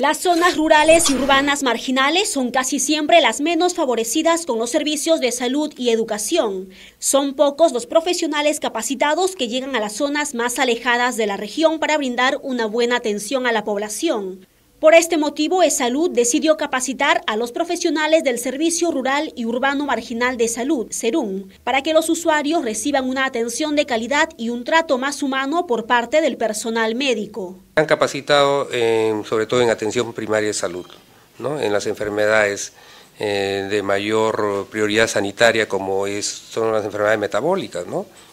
Las zonas rurales y urbanas marginales son casi siempre las menos favorecidas con los servicios de salud y educación. Son pocos los profesionales capacitados que llegan a las zonas más alejadas de la región para brindar una buena atención a la población. Por este motivo, ESALUD salud decidió capacitar a los profesionales del Servicio Rural y Urbano Marginal de Salud, SERUM, para que los usuarios reciban una atención de calidad y un trato más humano por parte del personal médico. Han capacitado eh, sobre todo en atención primaria de salud, en las enfermedades eh, de mayor prioridad sanitaria como son las enfermedades metabólicas,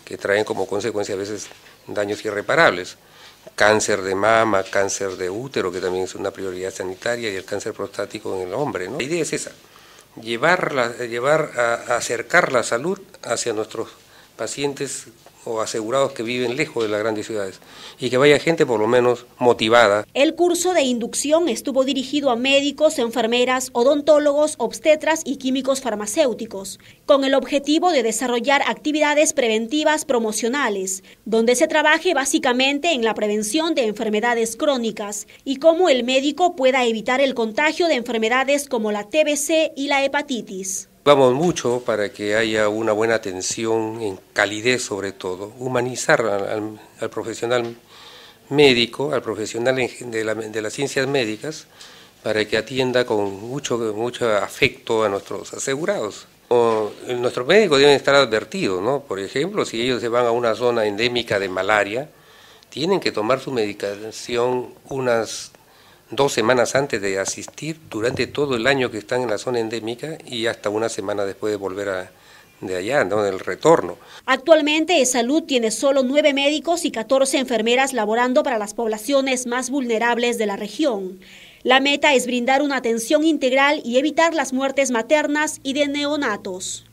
que traen como consecuencia a veces daños irreparables cáncer de mama, cáncer de útero, que también es una prioridad sanitaria, y el cáncer prostático en el hombre. La idea es esa, llevar, llevar a, acercar la salud hacia nuestros pacientes o asegurados que viven lejos de las grandes ciudades y que vaya gente por lo menos motivada. El curso de inducción estuvo dirigido a médicos, enfermeras, odontólogos, obstetras y químicos farmacéuticos, con el objetivo de desarrollar actividades preventivas promocionales, donde se trabaje básicamente en la prevención de enfermedades crónicas y cómo el médico pueda evitar el contagio de enfermedades como la TBC y la hepatitis. Vamos mucho para que haya una buena atención en calidez sobre todo, humanizar al, profesional médico, al profesional de, las ciencias médicas, para que atienda con mucho, mucho afecto a nuestros asegurados. O, nuestros médicos deben estar advertidos, ¿no? Por ejemplo, si ellos se van a una zona endémica de malaria, tienen que tomar su medicación unas dos semanas antes de asistir, durante todo el año que están en la zona endémica y hasta una semana después de volver de allá, en el retorno. Actualmente, e Salud tiene solo nueve médicos y 14 enfermeras laborando para las poblaciones más vulnerables de la región. La meta es brindar una atención integral y evitar las muertes maternas y de neonatos.